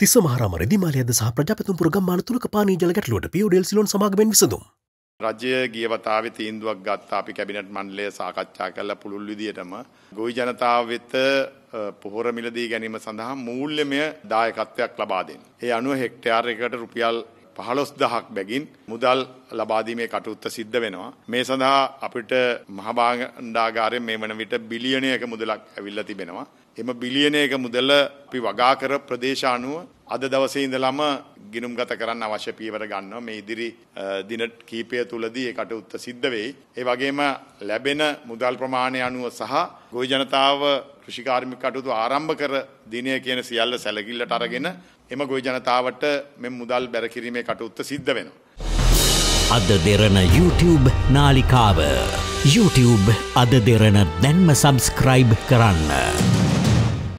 තිස්ස මහරමර දිමාලයද සහ ප්‍රජපතුපුර ගම්මාන තුළක පානී ජලගැටලුවට පියෝඩෙල් සිලොන් සමාගමෙන් විසඳුම්. රජය ගිය වතාවේ තීන්දුවක් ගත්ත අපි කැබිනට් මණ්ඩලය සාකච්ඡා කළ පුළුල් විදියටම ගොවි ජනතාව වෙත පොහොර මිලදී ගැනීම සඳහා මූල්‍යමය දායකත්වයක් ලබා දෙන්න. ඒ අනුව හෙක්ටයාර් එකට රුපියල් 15000ක් බැගින් මුදල් ලබා දීමේ කටයුත්ත සිද්ධ වෙනවා. මේ සඳහා අපිට මහ භාණ්ඩාගාරයෙන් මේ වන විට බිලියනයක මුදලක් ඇවිල්ලා තිබෙනවා. එම බිලියනයක මුදල අපි වගා කර ප්‍රදේශ අනුව අද දවසේ ඉඳලම ගිනුම්ගත කරන්න අවශ්‍ය පියවර ගන්නවා. මේ ඉදිරි දින කීපය තුලදී ඒ කටයුත්ත සිද්ධ වෙයි. ඒ වගේම ලැබෙන මුදල් ප්‍රමාණය අනුව සහ ගොවි ජනතාව කෘෂිකාර්මික කටයුතු ආරම්භ කර දිනය කියන සියල්ල සැලකිල්ලට අරගෙන එම ගොවි ජනතාවට මෙම මුදල් බැරකිරීමේ කටයුත්ත සිද්ධ වෙනවා. අද දෙරන YouTube නාලිකාව YouTube අද දෙරන දැන්ම සබස්ක්‍රයිබ් කරන්න.